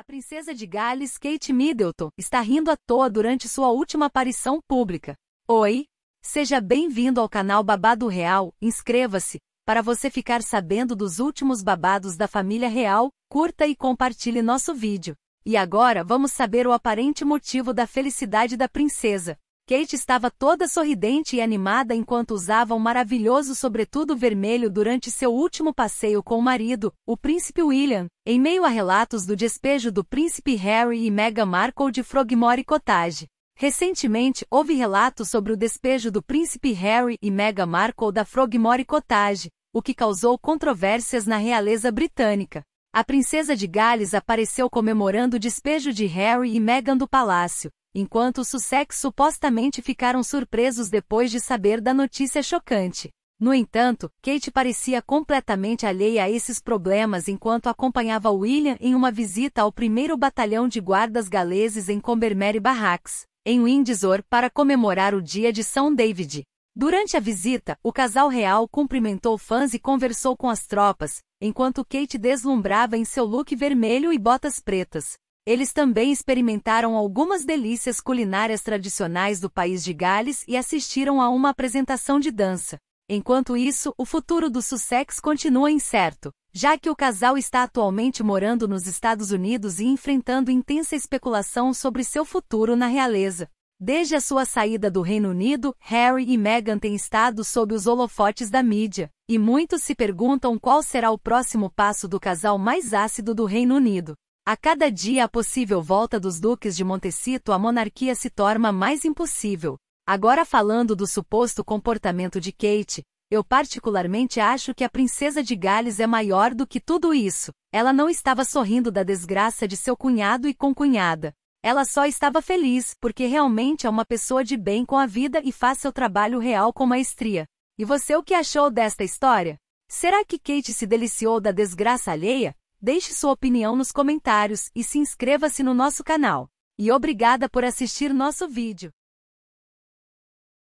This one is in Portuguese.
A princesa de Gales Kate Middleton está rindo à toa durante sua última aparição pública. Oi! Seja bem-vindo ao canal Babado Real, inscreva-se, para você ficar sabendo dos últimos babados da família real, curta e compartilhe nosso vídeo. E agora vamos saber o aparente motivo da felicidade da princesa. Kate estava toda sorridente e animada enquanto usava um maravilhoso sobretudo vermelho durante seu último passeio com o marido, o príncipe William, em meio a relatos do despejo do príncipe Harry e Meghan Markle de Frogmore Cottage. Recentemente, houve relatos sobre o despejo do príncipe Harry e Meghan Markle da Frogmore Cottage, o que causou controvérsias na realeza britânica. A princesa de Gales apareceu comemorando o despejo de Harry e Meghan do palácio, enquanto os Sussex supostamente ficaram surpresos depois de saber da notícia chocante. No entanto, Kate parecia completamente alheia a esses problemas enquanto acompanhava William em uma visita ao primeiro batalhão de guardas galeses em Combermere Barracks, em Windsor, para comemorar o dia de São David. Durante a visita, o casal real cumprimentou fãs e conversou com as tropas, enquanto Kate deslumbrava em seu look vermelho e botas pretas, eles também experimentaram algumas delícias culinárias tradicionais do país de Gales e assistiram a uma apresentação de dança. Enquanto isso, o futuro do Sussex continua incerto, já que o casal está atualmente morando nos Estados Unidos e enfrentando intensa especulação sobre seu futuro na realeza. Desde a sua saída do Reino Unido, Harry e Meghan têm estado sob os holofotes da mídia, e muitos se perguntam qual será o próximo passo do casal mais ácido do Reino Unido. A cada dia a possível volta dos duques de Montecito a monarquia se torna mais impossível. Agora falando do suposto comportamento de Kate, eu particularmente acho que a princesa de Gales é maior do que tudo isso. Ela não estava sorrindo da desgraça de seu cunhado e concunhada. Ela só estava feliz, porque realmente é uma pessoa de bem com a vida e faz seu trabalho real com maestria. E você o que achou desta história? Será que Kate se deliciou da desgraça alheia? Deixe sua opinião nos comentários e se inscreva-se no nosso canal. E obrigada por assistir nosso vídeo.